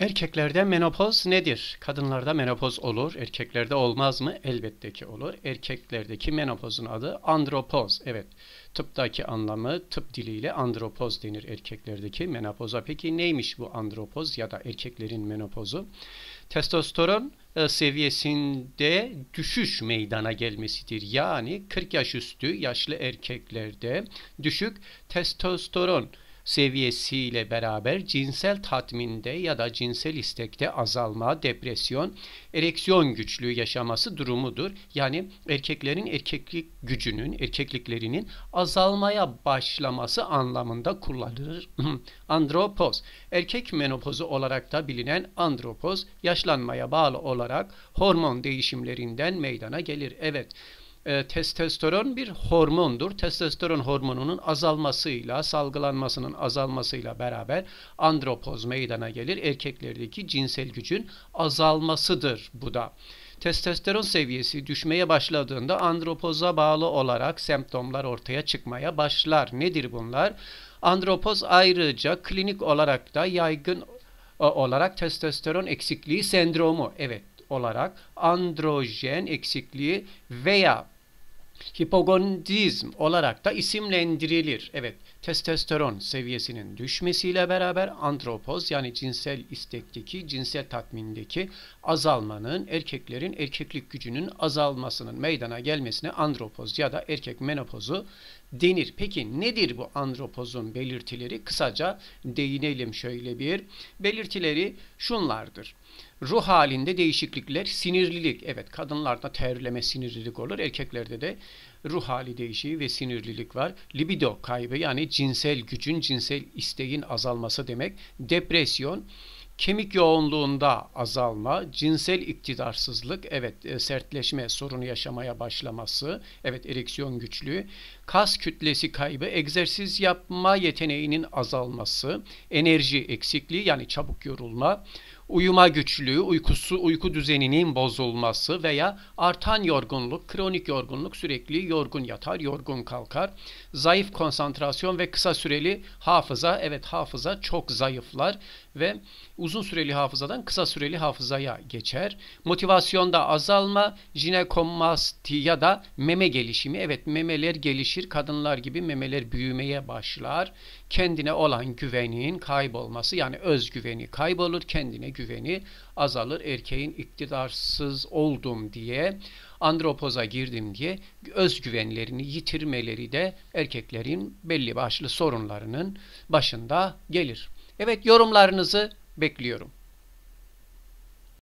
Erkeklerde menopoz nedir? Kadınlarda menopoz olur, erkeklerde olmaz mı? Elbette ki olur. Erkeklerdeki menopozun adı andropoz. Evet, tıptaki anlamı tıp diliyle andropoz denir erkeklerdeki menopoza. Peki neymiş bu andropoz ya da erkeklerin menopozu? Testosteron e, seviyesinde düşüş meydana gelmesidir. Yani 40 yaş üstü yaşlı erkeklerde düşük testosteron seviyesiyle beraber cinsel tatminde ya da cinsel istekte azalma, depresyon, ereksiyon güçlüğü yaşaması durumudur. Yani erkeklerin erkeklik gücünün, erkekliklerinin azalmaya başlaması anlamında kullanılır. andropoz, erkek menopozu olarak da bilinen andropoz yaşlanmaya bağlı olarak hormon değişimlerinden meydana gelir. Evet, e, testosteron bir hormondur. Testosteron hormonunun azalmasıyla, salgılanmasının azalmasıyla beraber andropoz meydana gelir. Erkeklerdeki cinsel gücün azalmasıdır bu da. Testosteron seviyesi düşmeye başladığında andropoza bağlı olarak semptomlar ortaya çıkmaya başlar. Nedir bunlar? Andropoz ayrıca klinik olarak da yaygın e, olarak testosteron eksikliği sendromu evet olarak androjen eksikliği veya Hipogonizm olarak da isimlendirilir. Evet, testosteron seviyesinin düşmesiyle beraber andropoz yani cinsel istekteki, cinsel tatmindeki azalmanın, erkeklerin erkeklik gücünün azalmasının meydana gelmesine andropoz ya da erkek menopozu denir. Peki nedir bu andropozun belirtileri? Kısaca değinelim şöyle bir. Belirtileri şunlardır. Ruh halinde değişiklikler, sinirlilik. Evet kadınlarda terleme, sinirlilik olur. Erkeklerde de ruh hali değişiği ve sinirlilik var. Libido kaybı yani cinsel gücün, cinsel isteğin azalması demek. Depresyon, kemik yoğunluğunda azalma, cinsel iktidarsızlık, evet e, sertleşme sorunu yaşamaya başlaması, evet ereksiyon güçlüğü, kas kütlesi kaybı, egzersiz yapma yeteneğinin azalması, enerji eksikliği yani çabuk yorulma, uyuma güçlüğü, uykusu, uyku düzeninin bozulması veya artan yorgunluk, kronik yorgunluk sürekli yorgun yatar, yorgun kalkar. Zayıf konsantrasyon ve kısa süreli hafıza, evet hafıza çok zayıflar ve uzun süreli hafızadan kısa süreli hafızaya geçer. Motivasyonda azalma, jinekomasti ya da meme gelişimi. Evet memeler gelişir, kadınlar gibi memeler büyümeye başlar. Kendine olan güvenin kaybolması yani özgüveni kaybolur, kendine güveni azalır. Erkeğin iktidarsız oldum diye, andropoza girdim diye özgüvenlerini yitirmeleri de erkeklerin belli başlı sorunlarının başında gelir. Evet yorumlarınızı bekliyorum.